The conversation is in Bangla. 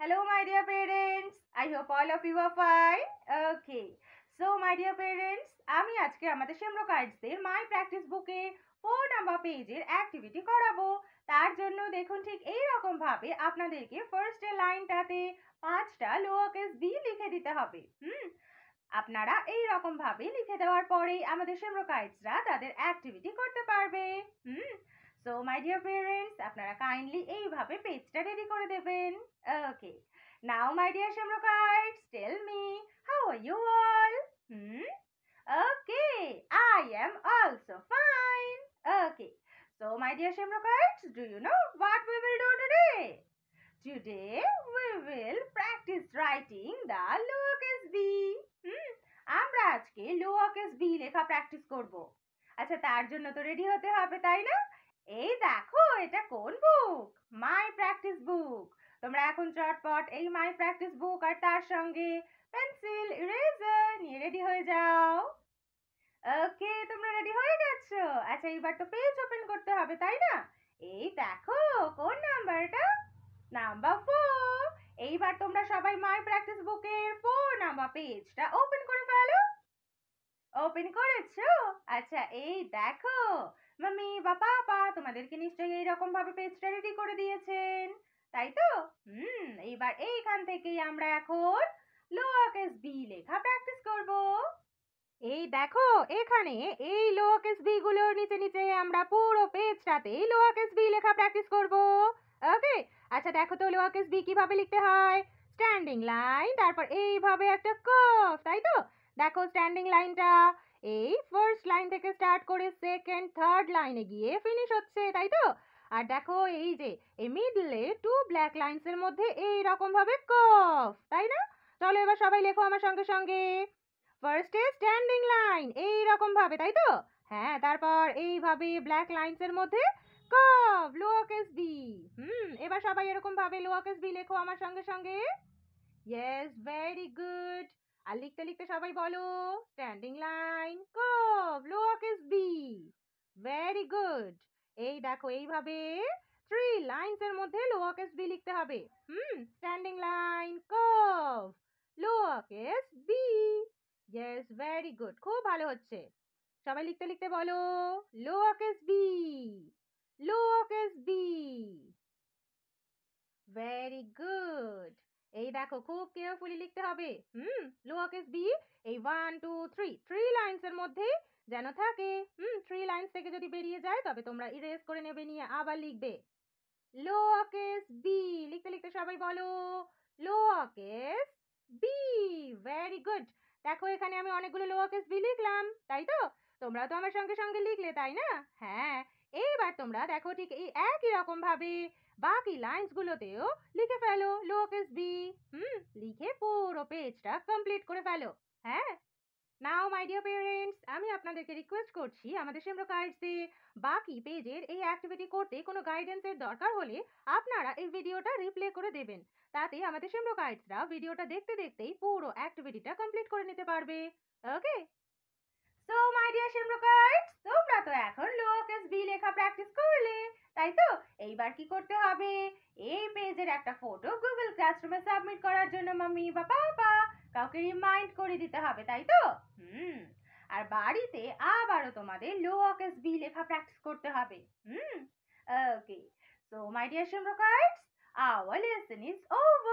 Hello, my dear parents. I hope all of you are fine. Okay. So, my dear parents, আমি আজকে আমাদের শ্যামরো কার্ডসদের মাই প্র্যাকটিস বুকে ফোর নাম্বার পেজের অ্যাক্টিভিটি করাবো তার জন্য দেখুন ঠিক এই রকমভাবে আপনাদেরকে ফার্স্ট লাইনটাতে পাঁচটা লোয়ার কেস বি লিখে দিতে হবে হুম আপনারা এই রকমভাবে লিখে দেওয়ার পরেই আমাদের শ্যামরো কার্ডসরা তাদের অ্যাক্টিভিটি করতে পারবে hmm so my dear parents আপনারা কাইন্ডলি এইভাবে পেজটা রেডি করে দেবেন okay now my dear Shamrock Guards tell me how are you all hmm okay I am also fine okay so my dear Shamrock Guards do you know what we will do today Today we will practice writing the lowercase B hmm hmm? আমরা আজকে লোয়ারকেস বি লেখা প্র্যাকটিস করব আচ্ছা তার জন্য তো রেডি হতে হবে তাই না এই দেখো এটা কোন বুক মাই প্র্যাকটিস বুক তোমরা এখন চটপট এই মাই প্র্যাকটিস বুক আর তার সঙ্গে পেন্সিল ইরেজার নিয়ে রেডি হয়ে যাও ওকে তোমরা রেডি হয়ে গেছো আচ্ছা এইবার তো পেজ ওপেন করতে হবে তাই না এই দেখো কোন নাম্বারটা নাম্বার ফোর এইবার তোমরা সবাই মাই প্র্যাকটিস বুকের ফোর নাম্বার পেজটা ওপেন করে ফেলো ওপেন করেছো আচ্ছা এই দেখো মাম্মি বা পাপা তোমাদেরকে নিশ্চয়ই এইরকম ভাবে পেজটা রেডি করে দিয়েছেন তাই তো হুম এইবার এইখান থেকেই আমরা এখন লোয়ার কেস বি লেখা প্র্যাকটিস করব এই দেখো এখানে এই লোয়ার কেস বি গুলোর নিচে নিচে আমরা পুরো পেজটাতেই লোয়ার কেস বি লেখা প্র্যাকটিস করব ওকে আচ্ছা দেখো তো লোয়ার কেস বি কিভাবে লিখতে হয় স্ট্যান্ডিং লাইন তারপর এইভাবে একটা কফ তাই তো দেখো স্ট্যান্ডিং লাইনটা এই ফার্স্ট লাইন থেকে স্টার্ট করে সেকেন্ড থার্ড লাইনে গিয়ে ফিনিশ হচ্ছে তাই তো আর দেখো এই যে এই মিডলে টু ব্ল্যাক এর মধ্যে এই রকম ভাবে কফ তাই না চলো এবার সবাই লেখো আমার সঙ্গে সঙ্গে ফার্স্টে স্ট্যান্ডিং লাইন এই রকম ভাবে তাই তো হ্যাঁ তারপর এইভাবে ব্ল্যাক এর মধ্যে কফ কেস বি হুম এবার সবাই এরকম ভাবে কেস বি লেখো আমার সঙ্গে সঙ্গে ইয়েস ভেরি গুড আর লিখতে লিখতে সবাই বলো standing line curve lower case B very good এই দেখো এইভাবে থ্রি লাইন্স এর মধ্যে লোয়ার কেস বি লিখতে হবে hmm standing line curve low case B yes very good খুব ভালো হচ্ছে সবাই লিখতে লিখতে বলো lower case B lower case B very good এই দেখো খুব কেয়ারফুলি লিখতে হবে হুম লোয়াকেস বি এই ওয়ান টু থ্রি থ্রি লাইন্সের মধ্যে যেন থাকে হুম থ্রি লাইন্স থেকে যদি বেরিয়ে যায় তবে তোমরা ইরেজ করে নেবে নিয়ে আবার লিখবে লোয়াকেস বি লিখতে লিখতে সবাই বলো লোয়াকেস বি ভেরি গুড দেখো এখানে আমি অনেকগুলো লোয়াকেস বি লিখলাম তাই তো তোমরা তো আমার সঙ্গে সঙ্গে লিখলে তাই না হ্যাঁ এবার তোমরা দেখো ঠিক এই একই রকম ভাবে বাকি লাইন্সগুলোতেও লিখে ফেলো লোকেশ বি হুম লিখে পুরো পেজটা কমপ্লিট করে ফেলো হ্যাঁ নাও মাই ডিয়ার পেরেন্টস আমি আপনাদেরকে রিকোয়েস্ট করছি আমাদের সেমরো দিয়ে বাকি পেজের এই অ্যাক্টিভিটি করতে কোনো গাইডেন্সের দরকার হলে আপনারা এই ভিডিওটা রিপ্লে করে দেবেন তাতে আমাদের সেমরো গাইডসরা ভিডিওটা দেখতে দেখতেই পুরো অ্যাক্টিভিটিটা কমপ্লিট করে নিতে পারবে okay so my dear Shamrock Guides তোমরা তো এখন লোকেস বি লেখা প্র্যাকটিস তাই তো এইবার কি করতে হবে এই পেজের একটা ফটো গুগল ক্লাসরুমে সাবমিট করার জন্য মাম্মি বা বাবা কাউকে রিমাইন্ড করে দিতে হবে তাই তো হুম আর বাড়িতে আবারও তোমাদের লো অকেস বি লেখা প্র্যাকটিস করতে হবে hmm okay so my dear Shamrockers our lesson is over